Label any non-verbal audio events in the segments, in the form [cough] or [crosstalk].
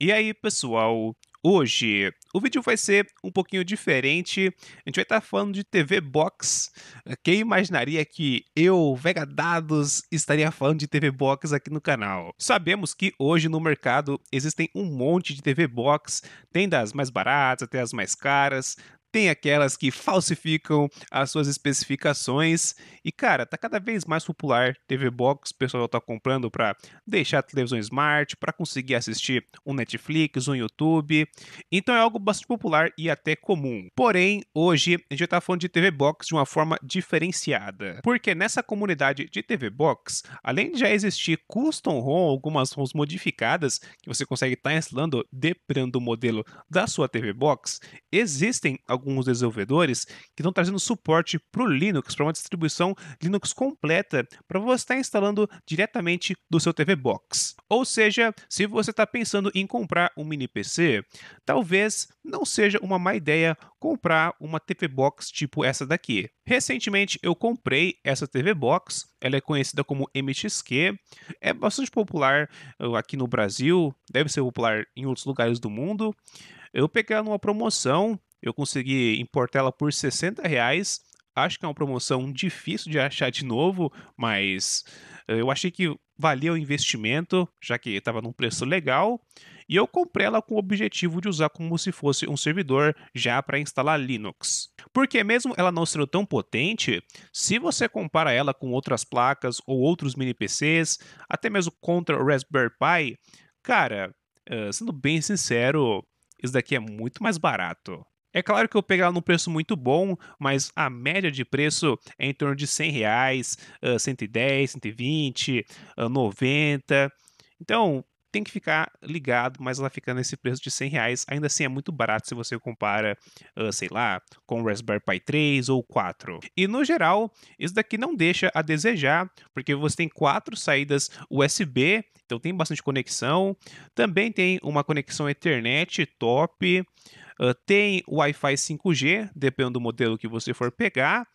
E aí, pessoal, hoje o vídeo vai ser um pouquinho diferente. A gente vai estar tá falando de TV Box. Quem imaginaria que eu, vega-dados, estaria falando de TV Box aqui no canal? Sabemos que hoje no mercado existem um monte de TV Box, tem das mais baratas até as mais caras tem aquelas que falsificam as suas especificações. E, cara, tá cada vez mais popular TV Box, o pessoal tá comprando para deixar a televisão smart, para conseguir assistir um Netflix, um YouTube. Então é algo bastante popular e até comum. Porém, hoje a gente tá falando de TV Box de uma forma diferenciada. Porque nessa comunidade de TV Box, além de já existir custom ROM, algumas ROMs modificadas que você consegue estar tá instalando dependendo do modelo da sua TV Box, existem algumas alguns desenvolvedores que estão trazendo suporte para o Linux, para uma distribuição Linux completa, para você estar tá instalando diretamente do seu TV Box. Ou seja, se você está pensando em comprar um mini PC, talvez não seja uma má ideia comprar uma TV Box tipo essa daqui. Recentemente eu comprei essa TV Box, ela é conhecida como MXQ, é bastante popular uh, aqui no Brasil, deve ser popular em outros lugares do mundo. Eu peguei ela numa promoção eu consegui importar ela por 60 reais. Acho que é uma promoção difícil de achar de novo, mas eh, eu achei que valia o investimento, já que estava num preço legal. E eu comprei ela com o objetivo de usar como se fosse um servidor já para instalar Linux. Porque mesmo ela não sendo tão potente, se você compara ela com outras placas ou outros mini PCs, até mesmo contra o Raspberry Pi, cara, eh, sendo bem sincero, isso daqui é muito mais barato. É claro que eu pegar num preço muito bom, mas a média de preço é em torno de 100 reais, uh, 110, 120, uh, 90. Então, tem que ficar ligado, mas ela fica nesse preço de 100 reais. Ainda assim é muito barato se você compara, uh, sei lá, com o Raspberry Pi 3 ou 4. E no geral, isso daqui não deixa a desejar, porque você tem quatro saídas USB, então tem bastante conexão. Também tem uma conexão Ethernet top tem Wi-Fi 5G, dependendo do modelo que você for pegar.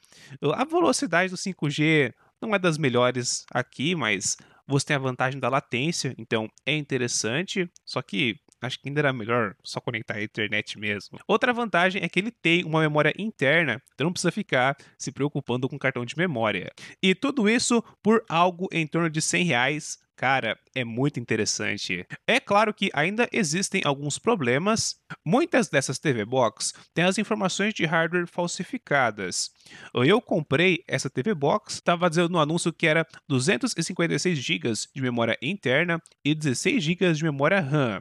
Uh, a velocidade do 5G não é das melhores aqui, mas você tem a vantagem da latência, então é interessante. Só que acho que ainda era melhor só conectar a internet mesmo. Outra vantagem é que ele tem uma memória interna, então não precisa ficar se preocupando com cartão de memória. E tudo isso por algo em torno de 100 reais Cara, é muito interessante. É claro que ainda existem alguns problemas. Muitas dessas TV Box têm as informações de hardware falsificadas. Eu comprei essa TV Box, estava dizendo no anúncio que era 256 GB de memória interna e 16 GB de memória RAM.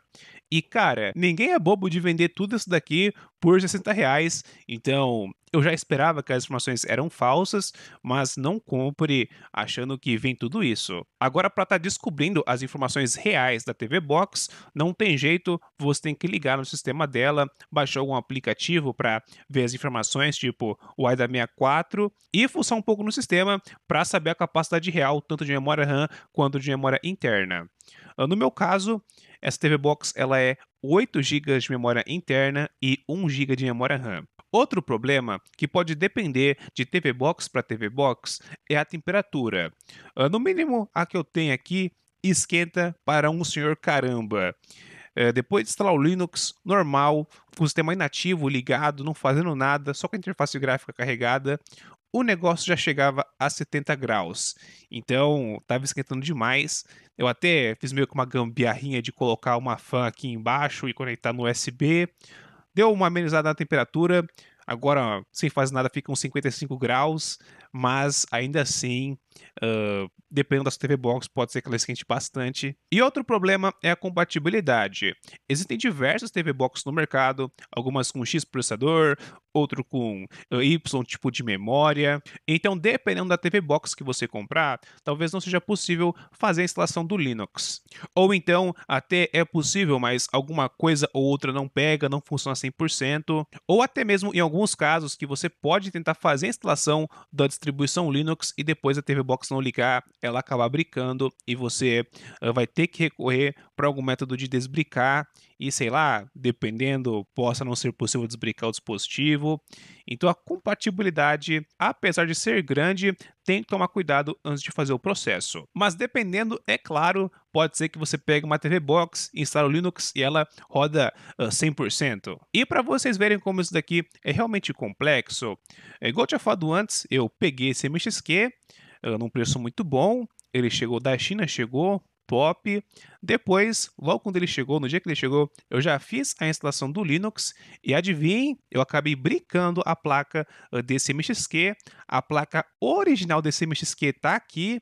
E, cara, ninguém é bobo de vender tudo isso daqui por 60 reais. Então, eu já esperava que as informações eram falsas, mas não compre achando que vem tudo isso. Agora, para estar tá descobrindo as informações reais da TV Box, não tem jeito, você tem que ligar no sistema dela, baixar algum aplicativo para ver as informações, tipo o AIDA64, e fuçar um pouco no sistema para saber a capacidade real, tanto de memória RAM quanto de memória interna. Ah, no meu caso, essa TV Box ela é 8 GB de memória interna e 1 GB de memória RAM. Outro problema que pode depender de TV Box para TV Box é a temperatura. Ah, no mínimo, a que eu tenho aqui esquenta para um senhor caramba. É, depois de instalar o Linux normal, com o sistema inativo, ligado, não fazendo nada, só com a interface gráfica carregada, o negócio já chegava a 70 graus. Então, estava esquentando demais, eu até fiz meio que uma gambiarrinha de colocar uma fan aqui embaixo e conectar no USB. Deu uma amenizada na temperatura. Agora, sem fazer nada, fica uns 55 graus, mas ainda assim Uh, dependendo da sua TV Box, pode ser que ela esquente bastante. E outro problema é a compatibilidade. Existem diversas TV Box no mercado, algumas com X processador, outro com eh, Y tipo de memória. Então, dependendo da TV Box que você comprar, talvez não seja possível fazer a instalação do Linux. Ou então, até é possível, mas alguma coisa ou outra não pega, não funciona 100%. Ou até mesmo em alguns casos que você pode tentar fazer a instalação da distribuição Linux e depois a TV box não ligar, ela acabar brincando e você eh, vai ter que recorrer para algum método de desbricar e sei lá, dependendo, possa não ser possível desbricar o dispositivo. Então a compatibilidade, apesar de ser grande, tem que tomar cuidado antes de fazer o processo. Mas dependendo, é claro, pode ser que você pegue uma TV Box, instale o Linux e ela roda uh, eh, 100%. E para vocês verem como isso daqui é realmente complexo, eh, igual eu tinha falado antes, eu peguei esse MXQ, num preço muito bom. Ele chegou da China, chegou top. Depois, logo quando ele chegou, no dia que ele chegou, eu já fiz a instalação do Linux e adivinhe eu acabei brincando a placa uh, eh, desse MXQ. A placa original desse MXQ tá aqui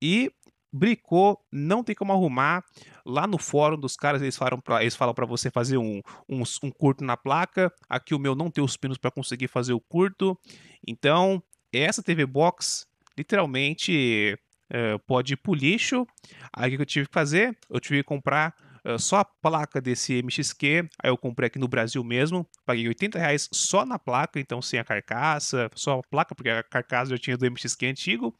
e bricou, não tem como arrumar. Lá no fórum dos caras, eles falam eles falam para você fazer um, um, um, curto na placa. Aqui o meu não tem os pinos para conseguir fazer o curto. Então, essa TV Box literalmente uh, pode ir pro lixo. Aí o que eu tive que fazer? Eu tive que comprar uh, só a placa desse MXQ. Aí eu comprei aqui no Brasil mesmo. Paguei 80 reais só na placa, então sem a carcaça, só a placa, porque a carcaça já tinha do MXQ antigo.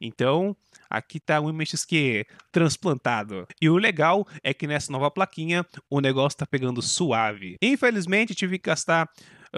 Então, aqui está um MXQ transplantado. E o legal é que nessa nova plaquinha o negócio está pegando suave. Infelizmente, tive que gastar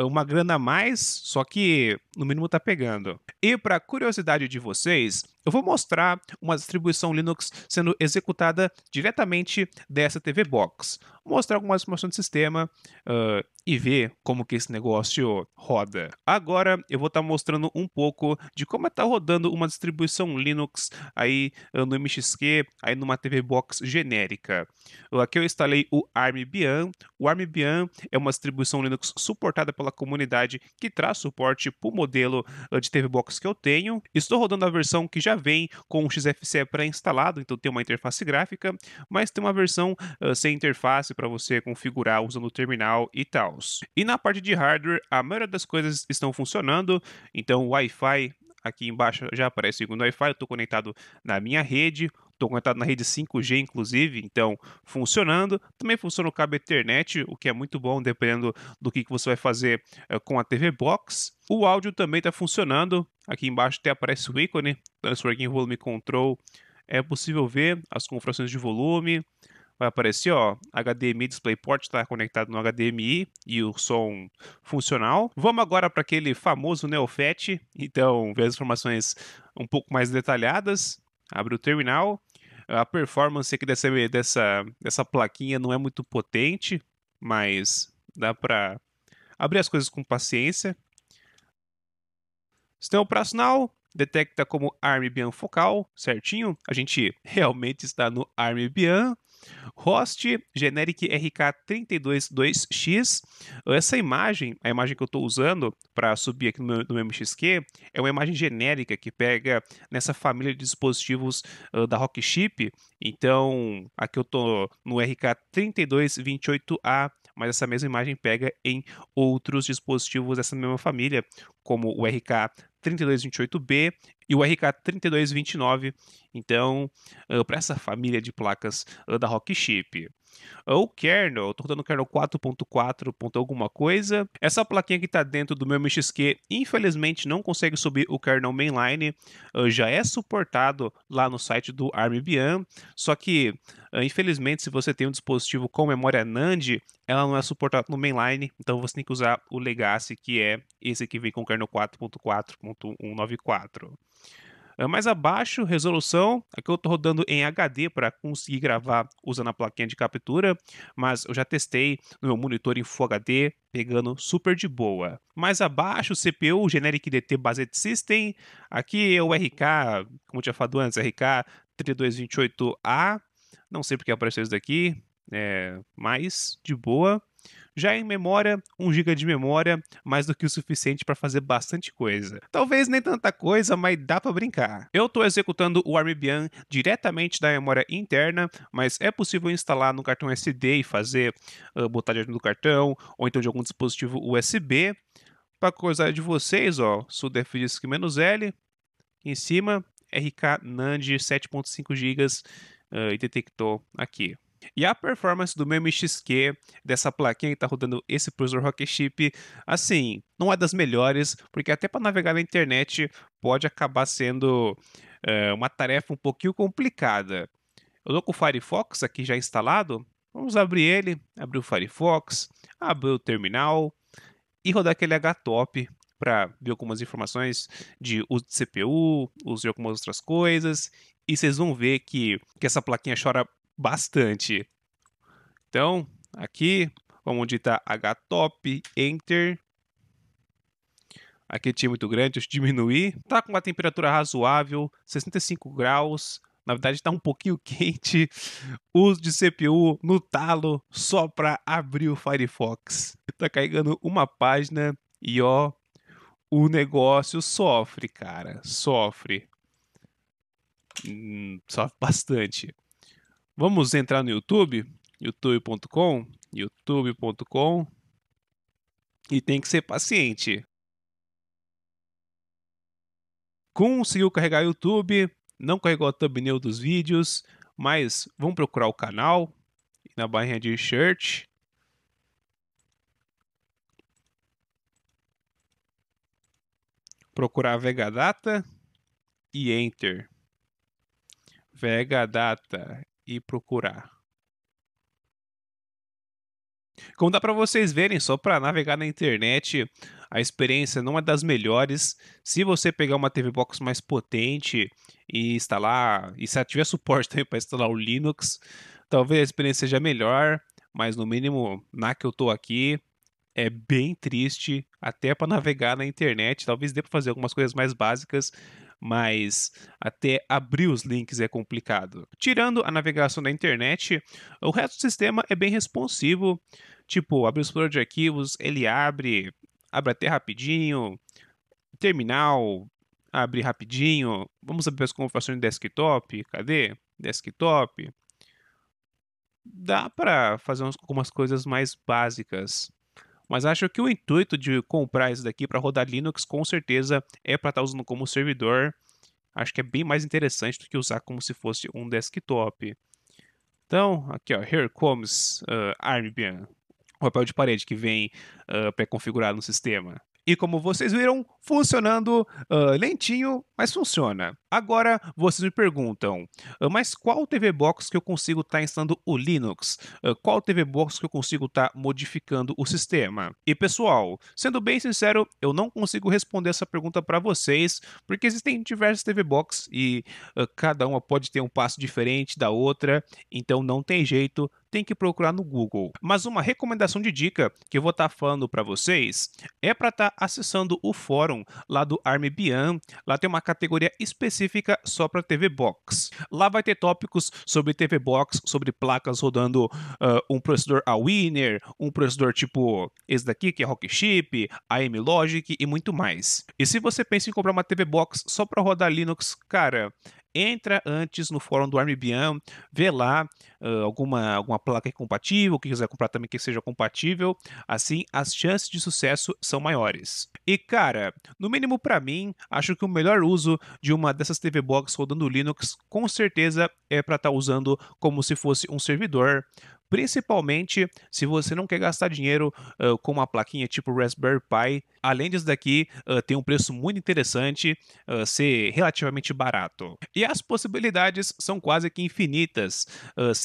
uma grana a mais, só que no mínimo tá pegando. E para curiosidade de vocês, eu vou mostrar uma distribuição Linux sendo executada diretamente dessa TV Box mostrar algumas informações do sistema uh, e ver como que esse negócio roda. Agora eu vou estar tá mostrando um pouco de como é está rodando uma distribuição Linux aí ah, no MXQ, aí numa TV Box genérica. Ah, aqui eu instalei o Armbian. O Armbian é uma distribuição Linux suportada pela comunidade que traz suporte para o modelo de TV Box que eu tenho. Estou rodando a versão que já vem com o XFCE pré-instalado, então tem uma interface gráfica, mas tem uma versão uh, sem interface para você configurar usando o terminal e tal. E na parte de hardware, a maioria das coisas estão funcionando, então o Wi-Fi aqui embaixo já aparece segundo Wi-Fi, eu estou conectado na minha rede, estou conectado na rede 5G, inclusive, então funcionando. Também funciona o cabo Ethernet, o que é muito bom, dependendo do que, você vai fazer eh, com a TV Box. O áudio também está funcionando, aqui embaixo até aparece o ícone, Transfer Volume Control, é possível ver as configurações de volume, vai aparecer, ó, HDMI DisplayPort está conectado no HDMI e o som funcional. Vamos agora para aquele famoso NeoFET, então ver as informações um pouco mais detalhadas. Abre o terminal. A performance aqui dessa, dessa, dessa plaquinha não é muito potente, mas dá para abrir as coisas com paciência. Sistema operacional detecta como ARM Bian focal, certinho? A gente realmente está no ARM Bian. Host Generic RK322X. Essa imagem, a imagem que eu estou usando para subir aqui no meu, MXQ, é uma imagem genérica que pega nessa família de dispositivos uh, da Rockchip. Então, aqui eu estou no RK3228A, mas essa mesma imagem pega em outros dispositivos dessa mesma família, como o RK 3228B e o RK3229, então, ah, para essa família de placas ah, da Rockchip ou kernel, estou rodando kernel 4.4. alguma coisa. Essa plaquinha que está dentro do meu MXQ, infelizmente, não consegue subir o kernel mainline, ah, já é suportado lá no site do ArmBian, só que, ah, infelizmente, se você tem um dispositivo com memória NAND, ela não é suportada no mainline, então você tem que usar o Legacy, que é esse que vem com o kernel 4.4.194. É, mais abaixo, resolução, aqui é eu estou rodando em HD para conseguir gravar usando a plaquinha de captura, mas eu já testei no meu monitor em Full HD, pegando super de boa. Mais abaixo, CPU, Generic DT Based System, aqui é o RK, como eu tinha falado antes, RK 3228A, não sei porque apareceu isso daqui, é, mas de boa já em memória, 1 GB de memória, mais do que o suficiente para fazer bastante coisa. Talvez nem tanta coisa, mas dá para brincar. Eu estou executando o ArmBian diretamente da memória interna, mas é possível instalar no cartão SD e fazer uh, botar dentro do cartão, ou então de algum dispositivo USB. Para coisa de vocês, ó, sudfdisk-l, em cima, RK NAND 7.5 GB uh, e detectou aqui. E a performance do meu MXQ, dessa plaquinha que tá rodando esse Pulsar Rocket Chip, assim, não é das melhores, porque até para navegar na internet pode acabar sendo é, uma tarefa um pouquinho complicada. Eu tô com o Firefox aqui já instalado, vamos abrir ele, abrir o Firefox, abrir o terminal e rodar aquele htop para ver algumas informações de uso de CPU, uso de algumas outras coisas. E vocês vão ver que, que essa plaquinha chora bastante. Então, aqui, vamos digitar htop, enter. Aqui tinha muito grande, deixa eu diminuir. Tá com uma temperatura razoável, 65 graus. Na verdade, está um pouquinho [laughs] quente. Uso de CPU no talo só para abrir o Firefox. Tá carregando uma página e ó, o negócio sofre, cara. Sofre. Hum, sofre bastante. Vamos entrar no YouTube, youtube.com, youtube.com e tem que ser paciente. Conseguiu carregar o YouTube, não carregou a thumbnail dos vídeos, mas vamos procurar o canal na barrinha de search. Procurar a Vega Data e Enter. Vega Data e procurar. Como dá para vocês verem, só para navegar na internet, a experiência não é das melhores. Se você pegar uma TV Box mais potente e instalar, e se tiver suporte [laughs] também para instalar o Linux, talvez a experiência seja melhor, mas no mínimo, na que eu estou aqui, é bem triste, até para navegar na internet, talvez dê para fazer algumas coisas mais básicas, mas até abrir os links é complicado. Tirando a navegação da internet, o resto do sistema é bem responsivo. Tipo, abre o explorador de arquivos, ele abre, abre até rapidinho, terminal, abre rapidinho. Vamos abrir as configurações de desktop, cadê? Desktop. Dá para fazer umas, algumas coisas mais básicas mas acho que o intuito de comprar isso daqui para rodar Linux com certeza é para estar tá usando como servidor. Acho que é bem mais interessante do que usar como se fosse um desktop. Então, aqui ó, here comes uh, ah, Armbian, o papel de parede que vem uh, pré-configurado no sistema. E como vocês viram, funcionando uh, lentinho, mas funciona. Agora vocês me perguntam, ah, mas qual TV Box que eu consigo estar tá instalando o Linux? Uh, qual TV Box que eu consigo estar tá modificando o sistema? E pessoal, sendo bem sincero, eu não consigo responder essa pergunta para vocês, porque existem diversas TV Box e cada uma pode ter um passo diferente da outra, então não tem jeito, tem que procurar no Google. Mas uma recomendação de dica que eu vou estar tá falando para vocês é para estar tá acessando o fórum lá do ArmBian. Lá tem uma categoria específica só para TV Box. Lá vai ter tópicos sobre TV Box, sobre placas rodando uh, um processador a Winner, um processador tipo esse daqui que é Rock Chip, AM Logic e muito mais. E se você pensa em comprar uma TV Box só para rodar Linux, cara, entra antes no fórum do ArmBian, vê lá, uh, alguma, alguma placa compatível, quem quiser comprar também que seja compatível, assim as chances de sucesso são maiores. E cara, no mínimo para mim, acho que o melhor uso de uma dessas TV Box rodando Linux com certeza é para estar tá usando como se fosse um servidor, principalmente se você não quer gastar dinheiro uh, com uma plaquinha tipo Raspberry Pi. Além disso daqui, uh, tem um preço muito interessante, uh, ser relativamente barato. E as possibilidades são quase que infinitas,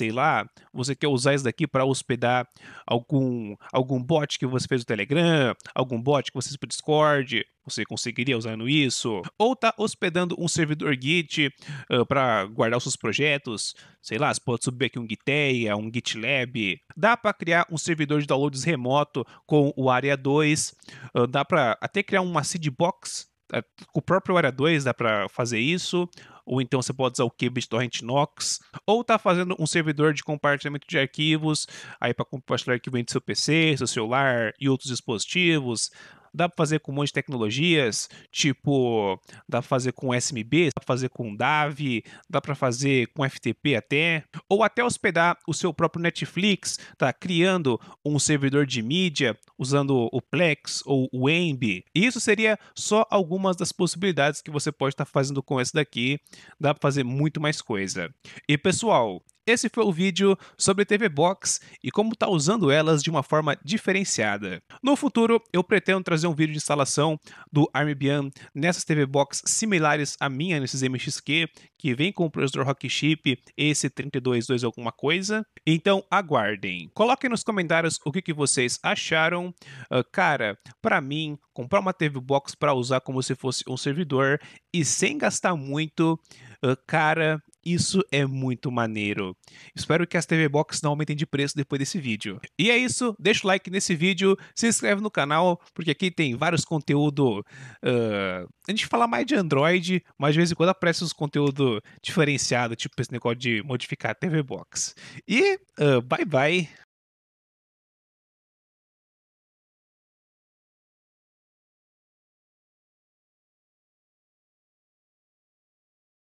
sei lá, você quer usar isso daqui para hospedar algum, algum bot que você fez no Telegram, algum bot que você fez no Discord, você conseguiria usando isso? Ou tá hospedando um servidor Git uh, para guardar os seus projetos? Sei lá, você pode subir aqui um Gitea, um GitLab. Dá para criar um servidor de downloads remoto com o Area 2. Uh, dá para até criar uma seedbox. Eh, com o próprio Area 2 dá para fazer isso ou então você pode usar o KBitTorrent Nox, ou está fazendo um servidor de compartilhamento de arquivos, aí para compartilhar arquivo entre seu PC, seu celular e outros dispositivos, Dá para fazer com um monte de tecnologias, tipo, dá para fazer com SMB, dá para fazer com DAV, dá para fazer com FTP até, ou até hospedar o seu próprio Netflix, tá criando um servidor de mídia usando o Plex ou o Emb. Isso seria só algumas das possibilidades que você pode estar tá fazendo com esse daqui. Dá para fazer muito mais coisa. E pessoal, esse foi o vídeo sobre TV Box e como tá usando elas de uma forma diferenciada. No futuro, eu pretendo trazer um vídeo de instalação do Armbian nessas TV Box similares à minha nesses MXQ, que vem com o processador Rock Chip esse 322 alguma coisa. Então, aguardem. Coloquem nos comentários o que, que vocês acharam. Uh, cara, para mim, comprar uma TV Box para usar como se fosse um servidor e sem gastar muito, uh, cara, isso é muito maneiro. Espero que as TV Box não aumentem de preço depois desse vídeo. E é isso, deixa o like nesse vídeo, se inscreve no canal, porque aqui tem vários conteúdo. Uh, a gente fala mais de Android, mas de vez em quando aparece uns conteúdo diferenciado, tipo esse negócio de modificar a TV Box. E uh, bye bye.